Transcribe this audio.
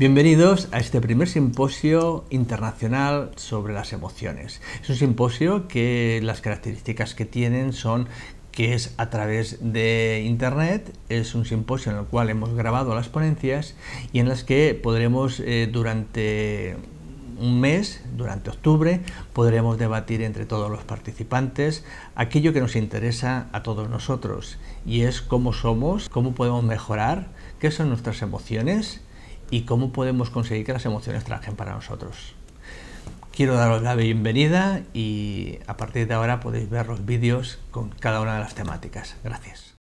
Bienvenidos a este primer simposio internacional sobre las emociones. Es un simposio que las características que tienen son que es a través de Internet, es un simposio en el cual hemos grabado las ponencias y en las que podremos eh, durante un mes, durante octubre, podremos debatir entre todos los participantes aquello que nos interesa a todos nosotros y es cómo somos, cómo podemos mejorar, qué son nuestras emociones, y cómo podemos conseguir que las emociones trajen para nosotros. Quiero daros la bienvenida y a partir de ahora podéis ver los vídeos con cada una de las temáticas. Gracias.